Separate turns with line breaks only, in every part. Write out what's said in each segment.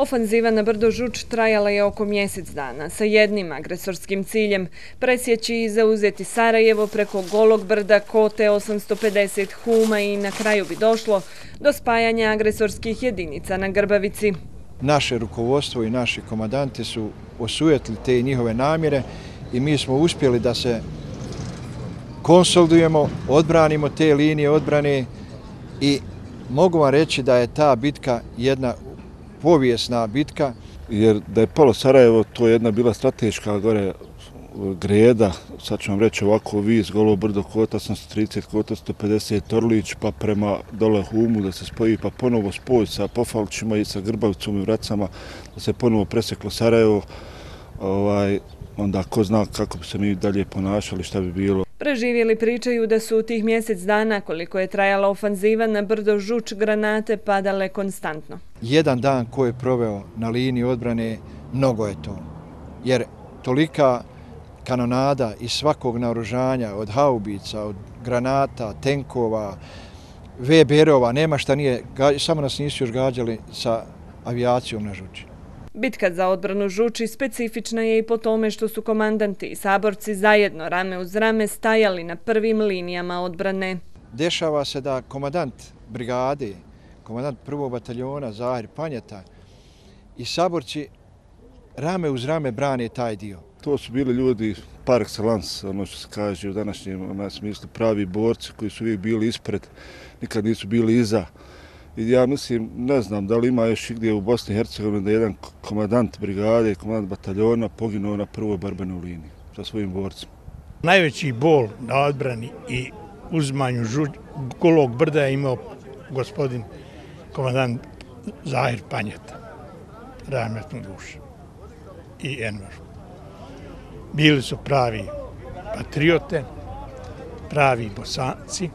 Ofanziva na Brdo Žuč trajala je oko mjesec dana sa jednim agresorskim ciljem presjeći i zauzeti Sarajevo preko Golog Brda, Kote, 850 Huma i na kraju bi došlo do spajanja agresorskih jedinica na Grbavici.
Naše rukovodstvo i naši komadante su osujetli te njihove namjere i mi smo uspjeli da se konsolidujemo, odbranimo te linije odbrane i mogu vam reći da je ta bitka jedna povijesna bitka. Jer da je palo Sarajevo, to je jedna bila strateška gore
greda, sad ću vam reći ovako, viz, golo brdo, kota sam 30 kota 150, Torlić, pa prema dole Humu da se spoji, pa ponovo spoj sa Pofalčima i sa Grbavcom i Vracama, da se ponovo preseklo Sarajevo, ovaj, onda ko zna kako bi se mi dalje ponašali, šta bi bilo.
Preživjeli pričaju da su u tih mjesec dana, koliko je trajala ofanziva na brdo žuč granate, padale konstantno.
Jedan dan koji je proveo na liniji odbrane, mnogo je to. Jer tolika kanonada i svakog naoružanja od haubica, od granata, tenkova, Weberova, nema šta nije, samo nas nisu još gađali sa avijacijom na žuči.
Bitka za odbranu žuči specifična je i po tome što su komandanti i saborci zajedno rame uz rame stajali na prvim linijama odbrane.
Dešava se da komandant brigade, komandant prvog bataljona Zahir Panjata i saborci rame uz rame brane taj dio. To su bili ljudi
par excellence, ono što se kaže u današnjem smislu, pravi borci koji su uvijek bili ispred, nikad nisu bili iza ja mislim, ne znam da li ima još gdje u Bosni i Hercegovini da je jedan komadant brigade, komadant bataljona poginuo na prvoj barbenoj liniji sa svojim borcima.
Najveći bol na odbrani i uzmanju žuđ, brda je imao gospodin komadant Zahir Panjeta, rametnu dušu i Enver. Bili su pravi patriote, pravi bosanci,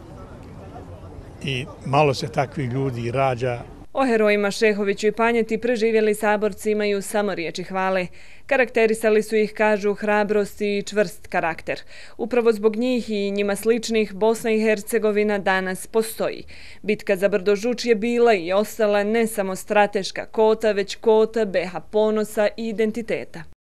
i malo se takvi ljudi rađa.
O herojima Šehoviću i Panjeti preživjeli saborci imaju samo riječi hvale. Karakterisali su ih, kažu, hrabrost i čvrst karakter. Upravo zbog njih i njima sličnih Bosna i Hercegovina danas postoji. Bitka za Brdožuć je bila i ostala ne samo strateška kota, već kota BH ponosa i identiteta.